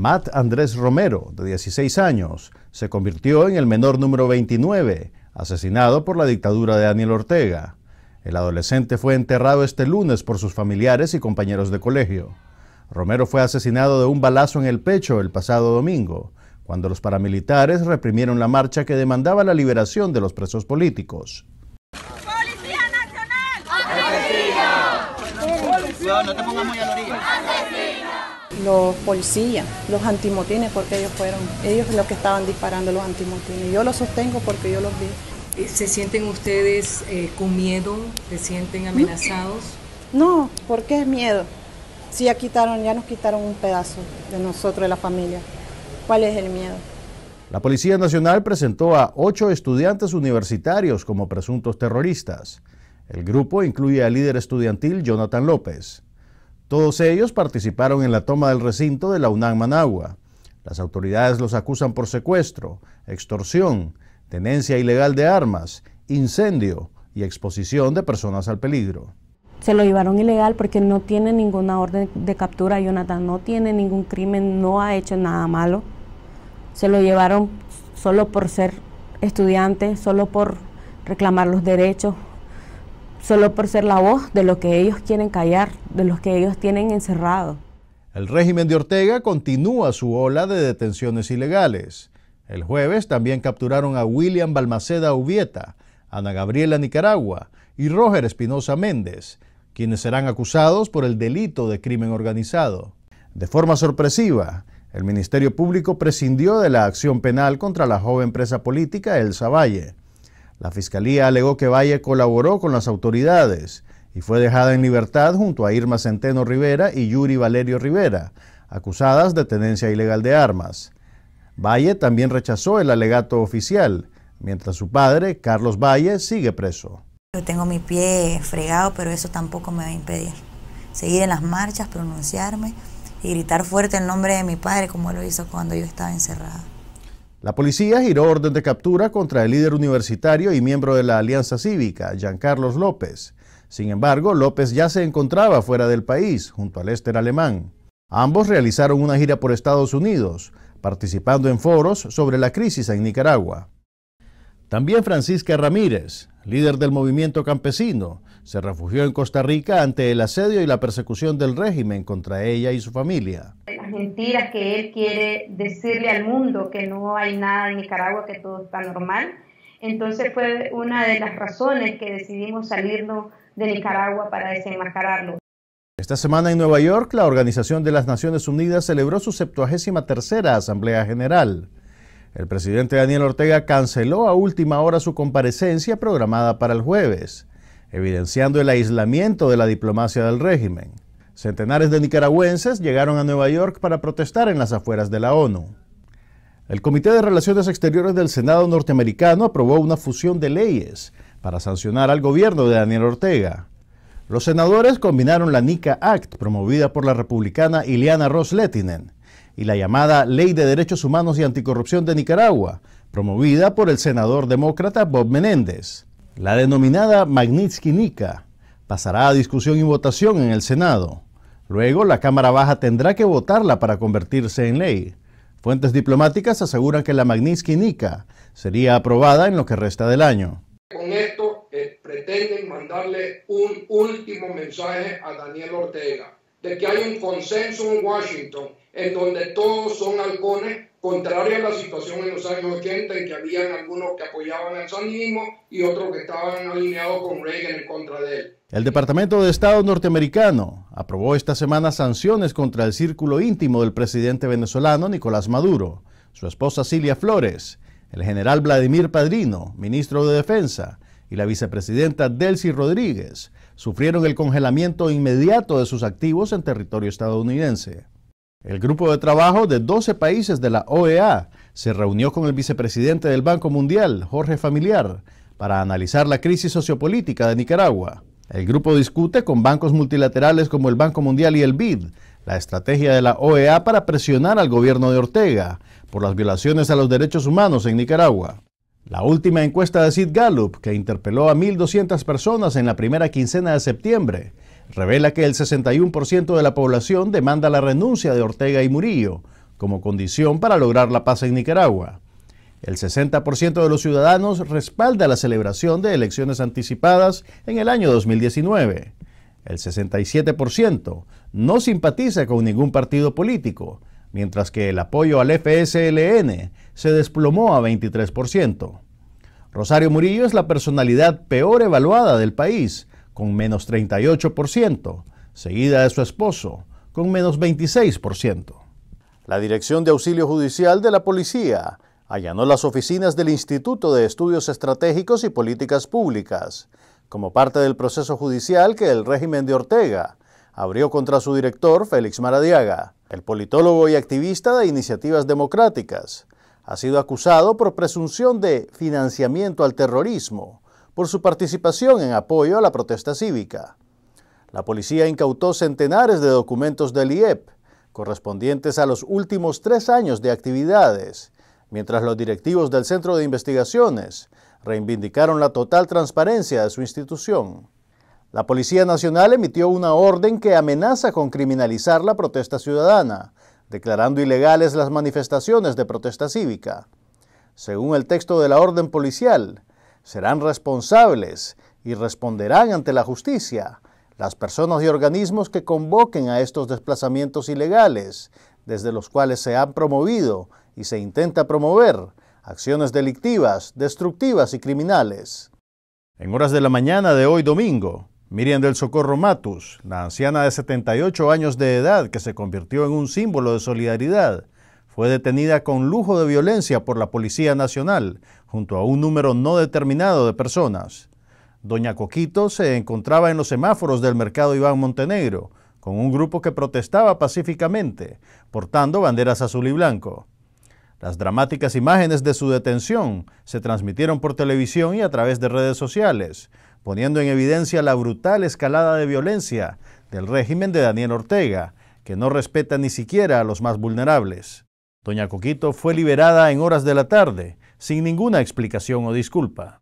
Matt Andrés Romero, de 16 años, se convirtió en el menor número 29, asesinado por la dictadura de Daniel Ortega. El adolescente fue enterrado este lunes por sus familiares y compañeros de colegio. Romero fue asesinado de un balazo en el pecho el pasado domingo, cuando los paramilitares reprimieron la marcha que demandaba la liberación de los presos políticos. ¡Policía Nacional! Los policías, los antimotines, porque ellos fueron, ellos los que estaban disparando los antimotines. Yo los sostengo porque yo los vi. Eh, ¿Se sienten ustedes eh, con miedo? ¿Se sienten ¿Mm? amenazados? No, qué es miedo. Si ya quitaron, ya nos quitaron un pedazo de nosotros, de la familia. ¿Cuál es el miedo? La Policía Nacional presentó a ocho estudiantes universitarios como presuntos terroristas. El grupo incluye al líder estudiantil Jonathan López. Todos ellos participaron en la toma del recinto de la UNAM Managua. Las autoridades los acusan por secuestro, extorsión, tenencia ilegal de armas, incendio y exposición de personas al peligro. Se lo llevaron ilegal porque no tiene ninguna orden de captura, Jonathan, no tiene ningún crimen, no ha hecho nada malo. Se lo llevaron solo por ser estudiante, solo por reclamar los derechos, solo por ser la voz de lo que ellos quieren callar, de los que ellos tienen encerrado. El régimen de Ortega continúa su ola de detenciones ilegales. El jueves también capturaron a William Balmaceda Ubieta, Ana Gabriela Nicaragua y Roger Espinosa Méndez, quienes serán acusados por el delito de crimen organizado. De forma sorpresiva, el Ministerio Público prescindió de la acción penal contra la joven presa política Elsa Valle, la fiscalía alegó que Valle colaboró con las autoridades y fue dejada en libertad junto a Irma Centeno Rivera y Yuri Valerio Rivera, acusadas de tenencia ilegal de armas. Valle también rechazó el alegato oficial, mientras su padre, Carlos Valle, sigue preso. Yo tengo mi pie fregado, pero eso tampoco me va a impedir. Seguir en las marchas, pronunciarme y gritar fuerte el nombre de mi padre, como lo hizo cuando yo estaba encerrada. La policía giró orden de captura contra el líder universitario y miembro de la Alianza Cívica, Carlos López. Sin embargo, López ya se encontraba fuera del país, junto al Lester alemán. Ambos realizaron una gira por Estados Unidos, participando en foros sobre la crisis en Nicaragua. También Francisca Ramírez, líder del movimiento campesino, se refugió en Costa Rica ante el asedio y la persecución del régimen contra ella y su familia mentiras que él quiere decirle al mundo, que no hay nada en Nicaragua, que todo está normal. Entonces fue una de las razones que decidimos salirnos de Nicaragua para desenmascararlo. Esta semana en Nueva York, la Organización de las Naciones Unidas celebró su 73 Asamblea General. El presidente Daniel Ortega canceló a última hora su comparecencia programada para el jueves, evidenciando el aislamiento de la diplomacia del régimen. Centenares de nicaragüenses llegaron a Nueva York para protestar en las afueras de la ONU. El Comité de Relaciones Exteriores del Senado norteamericano aprobó una fusión de leyes para sancionar al gobierno de Daniel Ortega. Los senadores combinaron la NICA Act, promovida por la republicana Ileana Ross Lettinen, y la llamada Ley de Derechos Humanos y Anticorrupción de Nicaragua, promovida por el senador demócrata Bob Menéndez. La denominada Magnitsky-Nica pasará a discusión y votación en el Senado. Luego, la Cámara Baja tendrá que votarla para convertirse en ley. Fuentes diplomáticas aseguran que la Magnitsky-Nica sería aprobada en lo que resta del año. Con esto eh, pretenden mandarle un último mensaje a Daniel Ortega, de que hay un consenso en Washington en donde todos son halcones Contraria a la situación en los años 80 en que habían algunos que apoyaban al sandinismo y otros que estaban alineados con Reagan en contra de él. El Departamento de Estado norteamericano aprobó esta semana sanciones contra el círculo íntimo del presidente venezolano Nicolás Maduro, su esposa Cilia Flores, el general Vladimir Padrino, ministro de Defensa, y la vicepresidenta Delcy Rodríguez, sufrieron el congelamiento inmediato de sus activos en territorio estadounidense. El grupo de trabajo de 12 países de la OEA se reunió con el vicepresidente del Banco Mundial, Jorge Familiar, para analizar la crisis sociopolítica de Nicaragua. El grupo discute con bancos multilaterales como el Banco Mundial y el BID la estrategia de la OEA para presionar al gobierno de Ortega por las violaciones a los derechos humanos en Nicaragua. La última encuesta de Sid Gallup, que interpeló a 1.200 personas en la primera quincena de septiembre, revela que el 61% de la población demanda la renuncia de Ortega y Murillo como condición para lograr la paz en Nicaragua. El 60% de los ciudadanos respalda la celebración de elecciones anticipadas en el año 2019. El 67% no simpatiza con ningún partido político, mientras que el apoyo al FSLN se desplomó a 23%. Rosario Murillo es la personalidad peor evaluada del país, con menos 38%, seguida de su esposo, con menos 26%. La Dirección de Auxilio Judicial de la Policía allanó las oficinas del Instituto de Estudios Estratégicos y Políticas Públicas, como parte del proceso judicial que el régimen de Ortega abrió contra su director, Félix Maradiaga. El politólogo y activista de iniciativas democráticas ha sido acusado por presunción de financiamiento al terrorismo por su participación en apoyo a la protesta cívica. La policía incautó centenares de documentos del IEP, correspondientes a los últimos tres años de actividades, mientras los directivos del Centro de Investigaciones reivindicaron la total transparencia de su institución. La Policía Nacional emitió una orden que amenaza con criminalizar la protesta ciudadana, declarando ilegales las manifestaciones de protesta cívica. Según el texto de la orden policial, serán responsables y responderán ante la justicia las personas y organismos que convoquen a estos desplazamientos ilegales, desde los cuales se han promovido y se intenta promover acciones delictivas, destructivas y criminales. En horas de la mañana de hoy domingo, Miriam del Socorro Matus, la anciana de 78 años de edad que se convirtió en un símbolo de solidaridad, fue detenida con lujo de violencia por la Policía Nacional junto a un número no determinado de personas. Doña Coquito se encontraba en los semáforos del mercado Iván Montenegro, con un grupo que protestaba pacíficamente, portando banderas azul y blanco. Las dramáticas imágenes de su detención se transmitieron por televisión y a través de redes sociales, poniendo en evidencia la brutal escalada de violencia del régimen de Daniel Ortega, que no respeta ni siquiera a los más vulnerables. Doña Coquito fue liberada en horas de la tarde sin ninguna explicación o disculpa.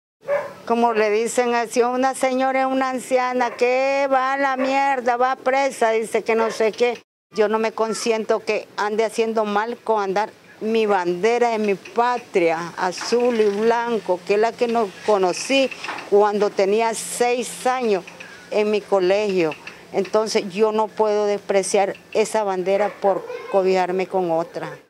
Como le dicen así, una señora, una anciana, que va a la mierda, va presa, dice que no sé qué. Yo no me consiento que ande haciendo mal con andar mi bandera en mi patria, azul y blanco, que es la que no conocí cuando tenía seis años en mi colegio. Entonces yo no puedo despreciar esa bandera por cobijarme con otra.